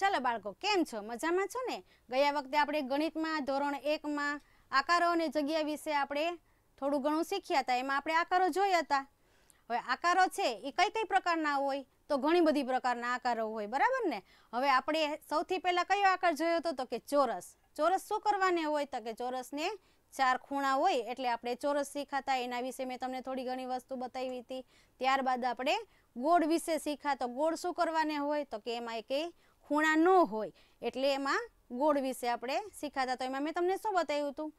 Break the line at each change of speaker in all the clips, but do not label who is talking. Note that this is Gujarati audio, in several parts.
ચાલો બાળકો કેમ છો મજામાં છો ને ગયા વખતે આપણે ગણિતમાં ધોરણ એકમાં આકારો અને જગ્યા વિશે આપણે થોડું ઘણું શીખ્યા હતા એમાં આપણે આકારો જોયા હતા હવે આકારો છે એ કઈ કઈ પ્રકારના હોય તો ઘણી બધી પ્રકારના આકારો હોય બરાબર ને હવે આપણે સૌથી પહેલાં કયો આકાર જોયો હતો તો કે ચોરસ ચોરસ શું કરવાને હોય તો કે ચોરસને ચાર ખૂણા હોય એટલે આપણે ચોરસ શીખાતા એના વિશે મેં તમને થોડી ઘણી વસ્તુ બતાવી હતી ત્યારબાદ આપણે ગોળ વિશે શીખા તો ગોળ શું કરવાને હોય તો કે એમાં એક ખૂણા ન હોય એટલે એમાં ગોળ વિશે આપણે શીખાતા તો એમાં મેં તમને શું બતાવ્યું હતું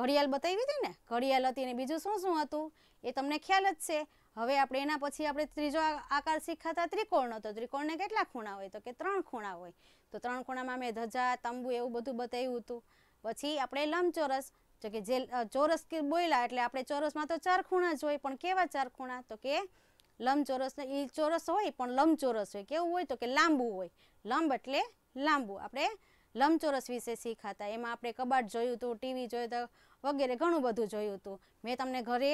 ઘડિયાળ બતાવી હતી ને ઘડિયાળ હતી અને બીજું શું શું હતું એ તમને ખ્યાલ જ છે હવે આપણે એના પછી આપણે ત્રીજો આકાર શીખાતા ત્રિકોણનો હતો ત્રિકોણને કેટલા ખૂણા હોય તો કે ત્રણ ખૂણા હોય તો ત્રણ ખૂણામાં મેં ધજા તંબુ એવું બધું બતાવ્યું હતું પછી આપણે લંબચોરસ જો કે જે ચોરસ કે બોયલા એટલે આપણે ચોરસમાં તો ચાર ખૂણા જ હોય પણ કેવા ચાર ખૂણા તો કે લંબચોરસને એ ચોરસ હોય પણ લંબચોરસ હોય કેવું હોય તો કે લાંબુ હોય લંબ એટલે લાંબુ આપણે લંબચોરસ વિશે શીખાતા હતા એમાં આપણે કબાટ જોયું હતું ટીવી જોયું હતું વગેરે ઘણું બધું જોયું હતું મેં તમને ઘરે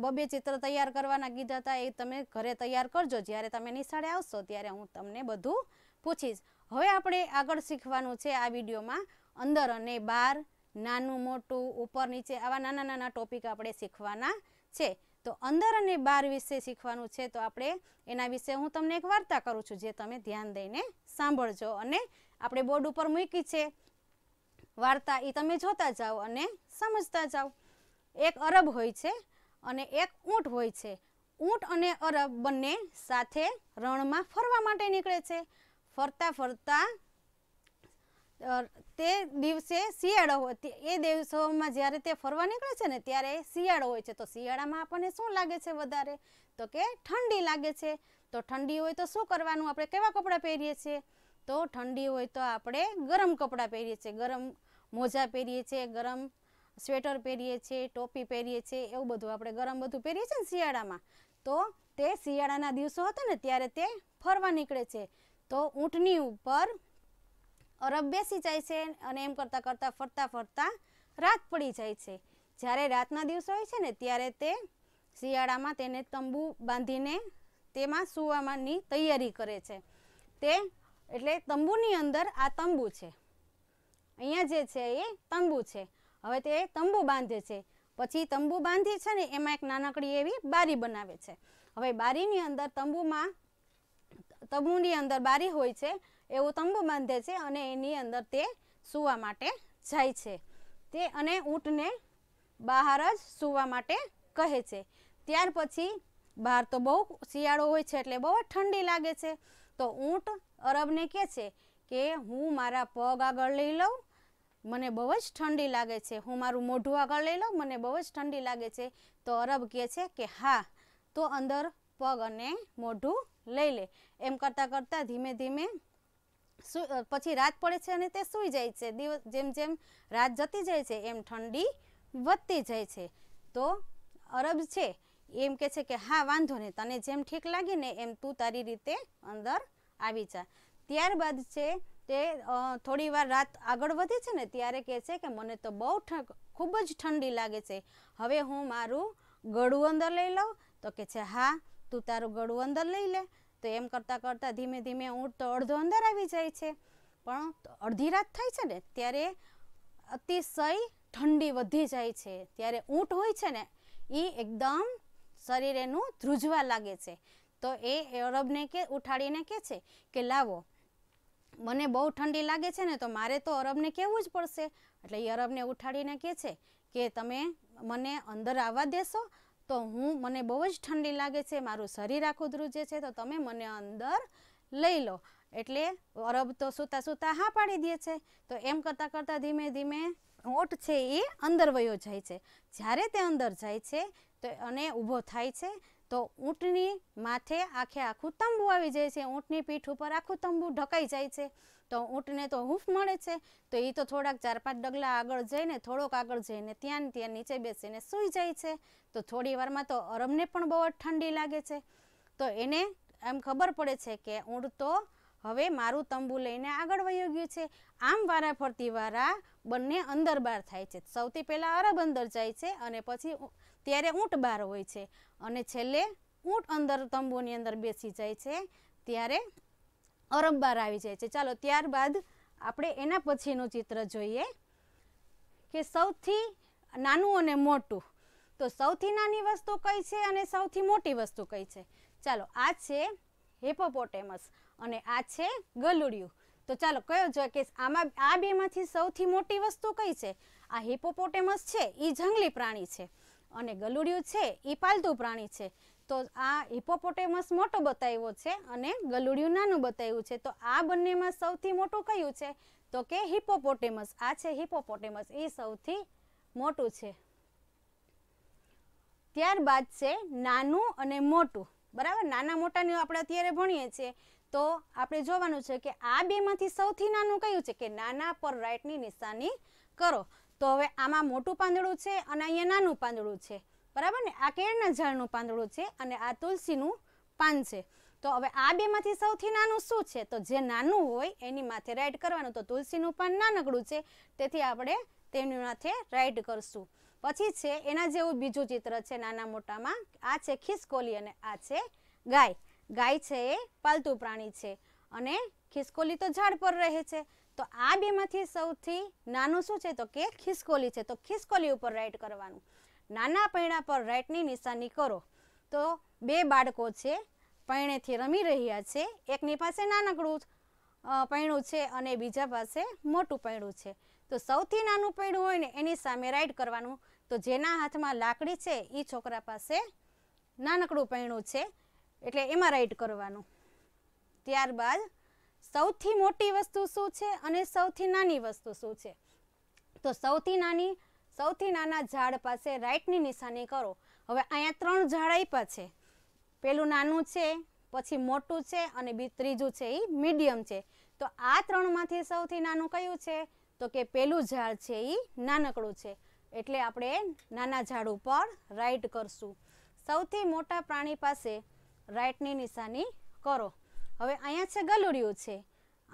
બબે ચિત્ર તૈયાર કરવાના કીધા હતા એ તમે ઘરે તૈયાર કરજો જ્યારે તમે નિશાળે આવશો ત્યારે હું તમને બધું પૂછીશ હવે આપણે આગળ શીખવાનું છે આ વિડીયોમાં અંદર અને બહાર નાનું મોટું ઉપર નીચે આવા નાના નાના ટોપિક આપણે શીખવાના છે તો અંદર અને બહાર વિશે શીખવાનું છે તો આપણે એના વિશે હું તમને એક વાર્તા કરું છું જે તમે ધ્યાન દઈને સાંભળજો અને આપણે બોર્ડ ઉપર મૂકી છે વાર્તા એ તમે જોતા જાઓ અને સમજતા જાઓ એક અરબ હોય છે અને એક ઊંટ હોય છે ઊંટ અને અરબ બંને સાથે રણમાં ફરવા માટે નીકળે છે ફરતા ફરતા તે દિવસે શિયાળો હોય એ દિવસોમાં જ્યારે તે ફરવા નીકળે છે ને ત્યારે શિયાળો હોય છે તો શિયાળામાં આપણને શું લાગે છે વધારે તો કે ઠંડી લાગે છે તો ઠંડી હોય તો શું કરવાનું આપણે કેવા કપડાં પહેરીએ છીએ તો ઠંડી હોય તો આપણે ગરમ કપડાં પહેરીએ છીએ ગરમ મોજા પહેરીએ છીએ ગરમ સ્વેટર પહેરીએ છીએ ટોપી પહેરીએ છીએ એવું બધું આપણે ગરમ બધું પહેરીએ છીએ ને શિયાળામાં તો તે શિયાળાના દિવસો હતા ને ત્યારે તે ફરવા નીકળે છે તો ઊંટની ઉપર અરબ બેસી જાય છે અને એમ કરતાં કરતાં ફરતા ફરતા રાત પડી જાય છે જ્યારે રાતના દિવસો હોય છે ને ત્યારે તે શિયાળામાં તેને તંબુ બાંધીને તેમાં સુવામાંની તૈયારી કરે છે તે એટલે તંબુની અંદર આ તંબુ છે અહીંયા જે છે એ તંબુ છે હવે તે તંબુ બાંધે છે પછી તંબુ બાંધી છે ને એમાં એક નાનકડી એવી બારી બનાવે છે હવે બારીની અંદર તંબુમાં તંબુની અંદર બારી હોય છે એવું તંબુ બાંધે છે અને એની અંદર તે સૂવા માટે જાય છે તે અને ઊંટને બહાર જ સૂવા માટે કહે છે ત્યાર પછી બહાર તો બહુ શિયાળો હોય છે એટલે બહુ જ ઠંડી લાગે છે તો ઊંટ અરબને કહે છે કે હું મારા પગ આગળ લઈ લઉં મને બહુ જ ઠંડી લાગે છે હું મારું મોઢું આગળ લઈ લઉં મને બહુ જ ઠંડી લાગે છે તો અરબ કહે છે કે હા તો અંદર પગ અને મોઢું લઈ લે એમ કરતાં કરતાં ધીમે ધીમે પછી રાત પડે છે અને તે સૂઈ જાય છે દિવસ જેમ જેમ રાત જતી જાય છે એમ ઠંડી વધતી જાય છે તો અરબ છે એમ કે છે કે હા વાંધો નહીં તને જેમ ઠીક લાગે ને એમ તું તારી રીતે અંદર આવી જા ત્યારબાદ છે તે થોડી વાર રાત આગળ વધે છે ને ત્યારે કહે છે કે મને તો બહુ ખૂબ જ ઠંડી લાગે છે હવે હું મારું ગળું અંદર લઈ લઉં તો કે છે હા તું તારું ગળું અંદર લઈ લે તો એમ કરતાં કરતાં ધીમે ધીમે ઊંટ તો અડધો અંદર આવી જાય છે પણ અડધી રાત થાય છે ને ત્યારે અતિશય ઠંડી વધી જાય છે ત્યારે ઊંટ હોય છે ને એ એકદમ શરીર એનું ધ્રુજવા લાગે છે તો એ અરબને કે ઉઠાડીને કહે છે કે લાવો મને બહુ ઠંડી લાગે છે ને તો મારે તો અરબને કહેવું જ પડશે એટલે એ અરબને ઉઠાડીને કહે છે કે તમે મને અંદર આવવા દેશો તો હું મને બહુ જ ઠંડી લાગે છે મારું શરીર આખું ધ્રુજે છે તો તમે મને અંદર લઈ લો એટલે અરબ તો સૂતા સૂતા હા પાડી દે છે તો એમ કરતાં કરતાં ધીમે ધીમે ઓટ છે એ અંદર વયો જાય છે જ્યારે તે અંદર જાય છે તો અને ઊભો થાય છે તો ઊંટની માથે આખે આખું તંબુ આવી જાય છે ઊંટની પીઠ ઉપર આખું તંબુ ઢકાઈ જાય છે તો ઊંટને તો હૂંફ મળે છે તો એ તો થોડાક ચાર પાંચ ડગલા આગળ જઈને થોડોક આગળ જઈને ત્યાં ત્યાં નીચે બેસીને સૂઈ જાય છે તો થોડી વારમાં તો અરમને પણ બહુ જ ઠંડી લાગે છે તો એને એમ ખબર પડે છે કે ઊંટ તો હવે મારું તંબુ લઈને આગળ વહી ગયું છે આમ વારા ફરતી વારા બંને અંદર બહાર થાય છે સૌથી પહેલાં અરબ અંદર જાય છે અને પછી ત્યારે ઊંટ બહાર હોય છે અને છેલ્લે ઊંટ અંદર તંબુની અંદર બેસી જાય છે ત્યારે અરબ બહાર આવી જાય છે ચાલો ત્યારબાદ આપણે એના પછીનું ચિત્ર જોઈએ કે સૌથી નાનું અને મોટું તો સૌથી નાની વસ્તુ કઈ છે અને સૌથી મોટી વસ્તુ કઈ છે ચાલો આ છે હિપોપોટેમસ અને આ છે ગલુડિયું તો ચાલો કયો જોઈએ કે આમાં આ બેમાંથી સૌથી મોટી વસ્તુ કઈ છે આ હિપોપોટેમસ છે એ જંગલી પ્રાણી છે અને ગલુડિયું છે એ પાલતુ પ્રાણી છે તો આ હિપોપોટેમસ મોટો બતાવ્યો છે અને ગલુડિયું નાનું બતાવ્યું છે તો આ બંનેમાં સૌથી મોટું કયું છે તો કે હિપોપોટેમસ આ છે હિપોપોટેમસ એ સૌથી મોટું છે ત્યારબાદ છે નાનું અને મોટું બરાબર નાના મોટાની આપણે અત્યારે ભણીએ છીએ તો આપણે જોવાનું છે કે આ બેમાંથી સૌથી નાનું કયું છે કે નાના પર રાઇટની નિશાની કરો તો હવે આમાં મોટું પાંદડું છે અને અહીંયા નાનું પાંદડું છે બરાબર ને આ કેળના ઝાડનું પાંદડું છે અને આ તુલસીનું પાન છે તો હવે આ બેમાંથી સૌથી નાનું શું છે તો જે નાનું હોય એની માથે રાઈટ કરવાનું તો તુલસીનું પાન નાનકડું છે તેથી આપણે તેની માથે રાઈટ કરશું પછી છે એના જેવું બીજું ચિત્ર છે નાના મોટામાં આ છે ખિસકોલી અને આ છે ગાય ગાય છે એ પાલતું પ્રાણી છે અને ખિસકોલી તો ઝાડ પર રહે છે તો આ બેમાંથી સૌથી નાનું શું છે તો કે ખિસકોલી છે તો ખિસકોલી ઉપર રાઈટ કરવાનું નાના પૈણા પર રાઈટની નિશાની કરો તો બે બાળકો છે પૈણેથી રમી રહ્યા છે એકની પાસે નાનકડું પૈણું છે અને બીજા પાસે મોટું પૈણું છે તો સૌથી નાનું પૈણું હોય ને એની સામે રાઈડ કરવાનું તો જેના હાથમાં લાકડી છે એ છોકરા પાસે નાનકડું પૈણું છે એટલે એમાં રાઈટ કરવાનું ત્યારબાદ સૌથી મોટી વસ્તુ શું છે અને સૌથી નાની વસ્તુ શું છે તો સૌથી નાની સૌથી નાના ઝાડ પાસે રાઈટની નિશાની કરો હવે અહીંયા ત્રણ ઝાડ આપ્યા છે પેલું નાનું છે પછી મોટું છે અને બી ત્રીજું છે એ મીડિયમ છે તો આ ત્રણમાંથી સૌથી નાનું કયું છે તો કે પેલું ઝાડ છે એ નાનકડું છે એટલે આપણે નાના ઝાડ ઉપર રાઈટ કરશું સૌથી મોટા પ્રાણી પાસે રાઇટની નિશાની કરો હવે અહીંયા છે ગલુડિયું છે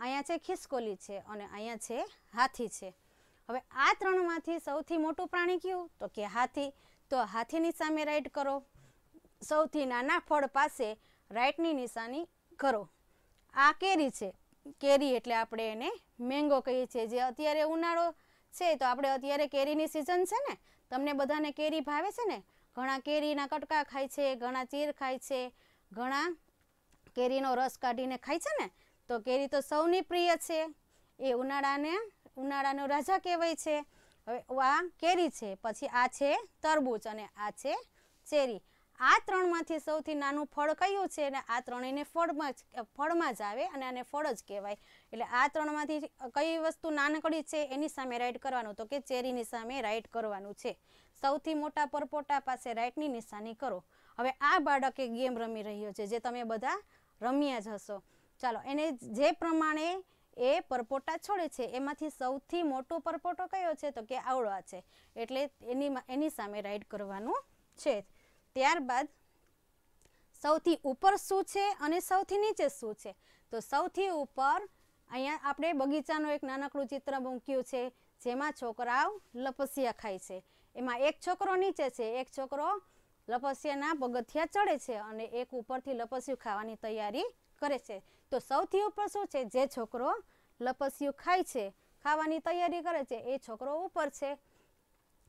અહીંયા છે ખિસકોલી છે અને અહીંયા છે હાથી છે હવે આ ત્રણમાંથી સૌથી મોટું પ્રાણી કયું તો કે હાથી તો હાથીની સામે રાઇટ કરો સૌથી નાના ફળ પાસે રાઇટની નિશાની કરો આ કેરી છે કેરી એટલે આપણે એને મેંગો કહીએ છીએ જે અત્યારે ઉનાળો છે તો આપણે અત્યારે કેરીની સિઝન છે ને તમને બધાને કેરી ભાવે છે ને ઘણા કેરીના કટકા ખાય છે ઘણા ચીર ખાય છે ઘણા કેરીનો રસ કાઢીને ખાય છે ને તો કેરી તો સૌની પ્રિય છે એ ઉનાળાને ઉનાળાનો રાજા કહેવાય છે હવે આ કેરી છે પછી આ છે તરબૂચ અને આ છે ચેરી આ ત્રણમાંથી સૌથી નાનું ફળ કયું છે અને આ ત્રણેયને ફળમાં જ ફળમાં જ આવે અને આને ફળ જ કહેવાય એટલે આ ત્રણમાંથી કઈ વસ્તુ નાનકડી છે એની સામે રાઈટ કરવાનું તો કે ચેરીની સામે રાઈટ કરવાનું છે સૌથી મોટા પરપોટા પાસે રાઈટની નિશાની કરો હવે આ બાળક એ ગેમ રમી રહ્યો છે જે તમે બધા રમ્યા જ હશો ચાલો એને જે પ્રમાણે એ પરપોટા છોડે છે એમાંથી સૌથી મોટો પરપોટો કયો છે તો કે આવડવા છે એટલે એની એની સામે રાઈડ કરવાનું છે ત્યારબાદ સૌથી ઉપર શું છે અને સૌથી નીચે શું છે તો સૌથી ઉપર અહીંયા આપણે બગીચાનું એક નાનકડું ચિત્ર મૂક્યું છે જેમાં છોકરાઓ લપસિયા ખાય છે એમાં એક છોકરો નીચે છે એક છોકરો લપસ્યાના પગથિયા ચડે છે અને એક ઉપરથી લપસ્યું ખાવાની તૈયારી કરે છે તો સૌથી ઉપર શું છે જે છોકરો લપસ્યું ખાય છે ખાવાની તૈયારી કરે છે એ છોકરો ઉપર છે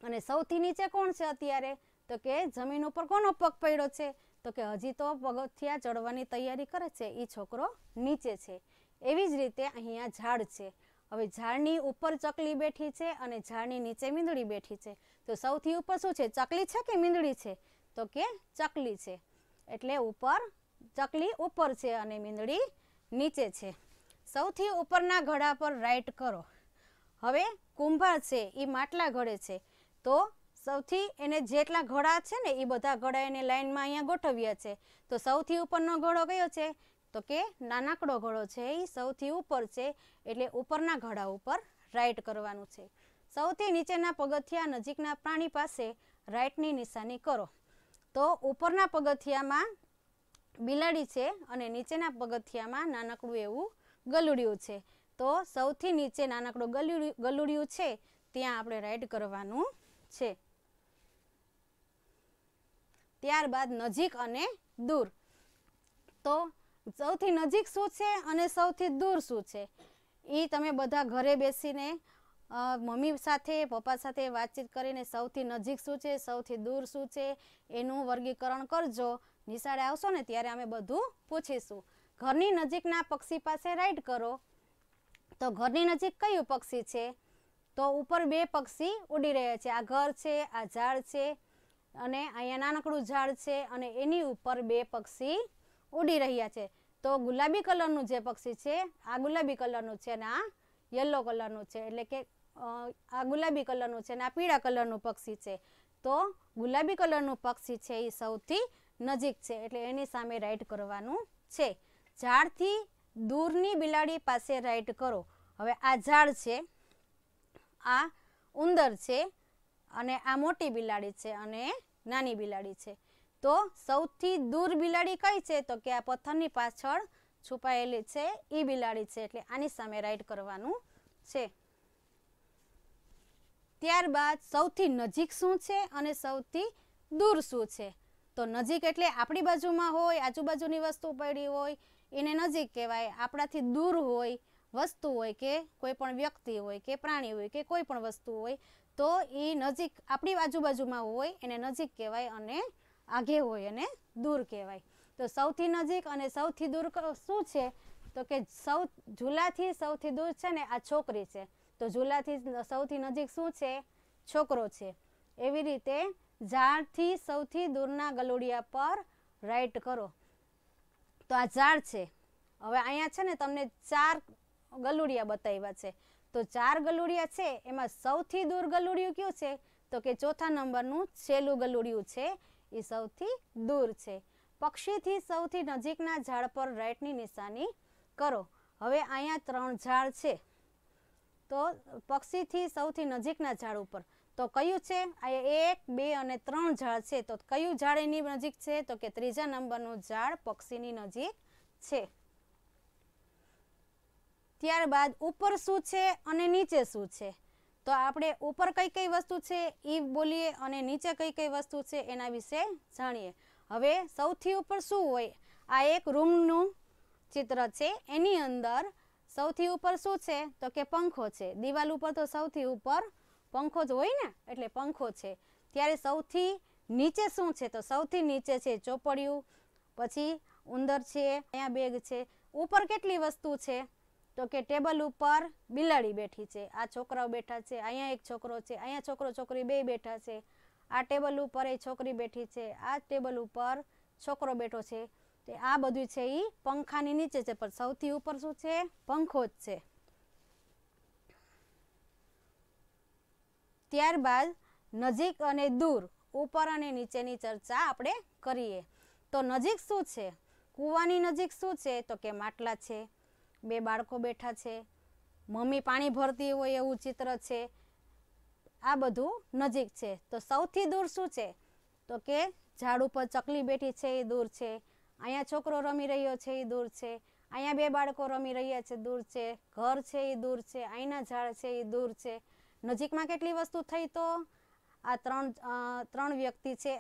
અને સૌથી નીચે કોણ છે અત્યારે તો કે જમીન ઉપર કોનો પગ પડ્યો છે તો કે હજી તો પગથિયા ચડવાની તૈયારી કરે છે એ છોકરો નીચે છે એવી જ રીતે અહીંયા ઝાડ છે હવે ઝાડની ઉપર ચકલી બેઠી છે અને ઝાડની નીચે મીંદડી બેઠી છે તો સૌથી ઉપર શું છે ચકલી છે કે મીંદડી છે તો કે ચકલી છે એટલે ઉપર ચકલી ઉપર છે અને મીંદડી નીચે છે સૌથી ઉપરના ઘડા પર રાઈટ કરો હવે કુંભાર છે એ માટલા ઘડે છે તો સૌથી એને જેટલા ઘડા છે ને એ બધા ઘડા એને લાઇનમાં અહીંયા ગોઠવ્યા છે તો સૌથી ઉપરનો ઘડો કયો છે તો કે નાનકડો ઘડો છે એ સૌથી ઉપર છે એટલે ઉપરના ઘડા ઉપર રાઈટ કરવાનું છે સૌથી નીચેના પગથિયા નજીકના પ્રાણી પાસે રાઈટની નિશાની કરો તો ઉપરના પગથિયામાં બિલાડી છે અને નીચેના પગથિયામાં નાનકડું એવું ગલુડિયું છે તો સૌથી નીચે નાનકડું ગલુડિયું ગલુડિયું છે ત્યાં આપણે રાઈડ કરવાનું છે ત્યારબાદ નજીક અને દૂર તો સૌથી નજીક શું છે અને સૌથી દૂર શું છે એ તમે બધા ઘરે બેસીને મમ્મી સાથે પપ્પા સાથે વાતચીત કરીને સૌથી નજીક શું છે સૌથી દૂર શું છે એનું વર્ગીકરણ કરજો નિશાળે આવશો ને ત્યારે અમે બધું પૂછીશું ઘરની નજીકના પક્ષી પાસે રાઈડ કરો તો ઘરની નજીક કયું પક્ષી છે તો ઉપર બે પક્ષી ઉડી રહ્યા છે આ ઘર છે આ ઝાડ છે અને અહીંયા નાનકડું ઝાડ છે અને એની ઉપર બે પક્ષી ઉડી રહ્યા છે તો ગુલાબી કલરનું જે પક્ષી છે આ ગુલાબી કલરનું છે અને આ યલો કલરનું છે એટલે કે આ ગુલાબી કલરનું છે અને આ પીળા કલરનું પક્ષી છે તો ગુલાબી કલરનું પક્ષી છે એ સૌથી નજીક છે એટલે એની સામે રાઈટ કરવાનું છે ઝાડથી દૂરની બિલાડી પાસે રાઈટ કરો હવે આ ઝાડ છે આ ઉંદર છે અને આ મોટી બિલાડી છે અને નાની બિલાડી છે તો સૌથી દૂર બિલાડી કઈ છે તો કે આ પથ્થરની પાછળ છુપાયેલી છે એ બિલાડી છે એટલે આની સામે રાઈટ કરવાનું છે ત્યારબાદ સૌથી નજીક શું છે અને સૌથી દૂર શું છે તો નજીક એટલે આપણી બાજુમાં હોય આજુબાજુની વસ્તુ પડી હોય એને નજીક કહેવાય આપણાથી દૂર હોય વસ્તુ હોય કે કોઈ પણ વ્યક્તિ હોય કે પ્રાણી હોય કે કોઈ પણ વસ્તુ હોય તો એ નજીક આપણી આજુબાજુમાં હોય એને નજીક કહેવાય અને આગે હોય અને દૂર કહેવાય તો સૌથી નજીક અને સૌથી દૂર શું છે તો કે સૌ ઝૂલાથી સૌથી દૂર છે ને આ છોકરી છે તો ઝૂલાથી સૌથી નજીક શું છે છોકરો છે એવી રીતે ઝાડથી સૌથી દૂરના ગલુડિયા પર રાઈટ કરો તો આ ઝાડ છે હવે અહીંયા છે ને તમને ચાર ગલુડિયા બતાવ્યા છે તો ચાર ગલુડિયા છે એમાં સૌથી દૂર ગલુડિયું કયું છે તો કે ચોથા નંબરનું છેલ્લું ગલુડિયું છે એ સૌથી દૂર છે પક્ષીથી સૌથી નજીકના ઝાડ પર રાઈટની નિશાની કરો હવે અહીંયા ત્રણ ઝાડ છે તો પક્ષીથી સૌથી નજીકના ઝાડ ઉપર તો કયું છે આ એક બે અને ત્રણ ઝાડ છે તો કયું ઝાડ એની નજીક છે તો કે ત્રીજા નંબરનું ઝાડ પક્ષીની નજીક છે ત્યારબાદ ઉપર શું છે અને નીચે શું છે તો આપણે ઉપર કઈ કઈ વસ્તુ છે એ બોલીએ અને નીચે કઈ કઈ વસ્તુ છે એના વિશે જાણીએ હવે સૌથી ઉપર શું હોય આ એક રૂમનું ચિત્ર છે એની અંદર સૌથી ઉપર શું છે તો કે પંખો છે દિવાલ ઉપર તો સૌથી ઉપર પંખો જ હોય ને એટલે પંખો છે ત્યારે સૌથી નીચે શું છે તો સૌથી નીચે છે ચોપડિયું પછી ઉંદર છે અહીંયા બેગ છે ઉપર કેટલી વસ્તુ છે તો કે ટેબલ ઉપર બિલાડી બેઠી છે આ છોકરાઓ બેઠા છે અહીંયા એક છોકરો છે અહીંયા છોકરો છોકરી બે બેઠા છે આ ટેબલ ઉપર એ છોકરી બેઠી છે આ ટેબલ ઉપર છોકરો બેઠો છે તે આ બધું છે એ પંખાની નીચે છે પણ સૌથી ઉપર શું છે પંખો જ છે ત્યારબાદ નજીક અને દૂર ઉપર અને નીચેની ચર્ચા આપણે કરીએ તો નજીક શું છે કૂવાની નજીક શું છે તો કે માટલા છે બે બાળકો બેઠા છે મમ્મી પાણી ભરતી હોય એવું ચિત્ર છે આ બધું નજીક છે તો સૌથી દૂર શું છે તો કે ઝાડ ઉપર ચકલી બેઠી છે એ દૂર છે અહીંયા છોકરો રમી રહ્યો છે એ દૂર છે અહીંયા બે બાળકો રમી રહ્યા છે દૂર છે ઘર છે એ દૂર છે અહીંના ઝાડ છે એ દૂર છે નજીકમાં કેટલી વસ્તુ થઈ તો આ ત્રણ ત્રણ વ્યક્તિ છે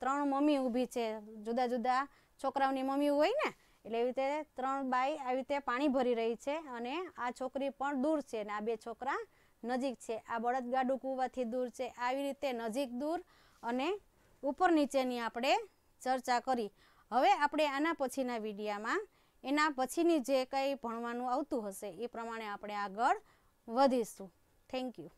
ત્રણ મમ્મી ઊભી છે જુદા જુદા છોકરાઓની મમ્મી હોય ને એટલે એવી રીતે ત્રણ બાઈ આવી રીતે પાણી ભરી રહી છે અને આ છોકરી પણ દૂર છે અને આ બે છોકરા નજીક છે આ બળદગાડું કૂવાથી દૂર છે આવી રીતે નજીક દૂર અને ઉપર નીચેની આપણે ચર્ચા કરી હવે આપણે આના પછીના વિડીયામાં એના પછીની જે કંઈ ભણવાનું આવતું હશે એ પ્રમાણે આપણે આગળ વધીશું થેન્ક યુ